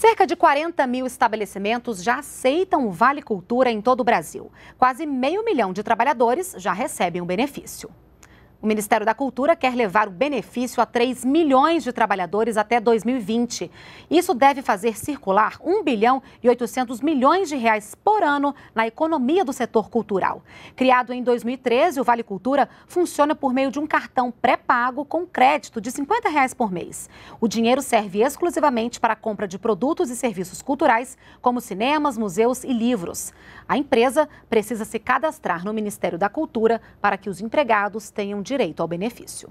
Cerca de 40 mil estabelecimentos já aceitam o Vale Cultura em todo o Brasil. Quase meio milhão de trabalhadores já recebem o benefício. O Ministério da Cultura quer levar o benefício a 3 milhões de trabalhadores até 2020. Isso deve fazer circular 1 bilhão e 800 milhões de reais por ano na economia do setor cultural. Criado em 2013, o Vale Cultura funciona por meio de um cartão pré-pago com crédito de 50 reais por mês. O dinheiro serve exclusivamente para a compra de produtos e serviços culturais, como cinemas, museus e livros. A empresa precisa se cadastrar no Ministério da Cultura para que os empregados tenham direito ao benefício.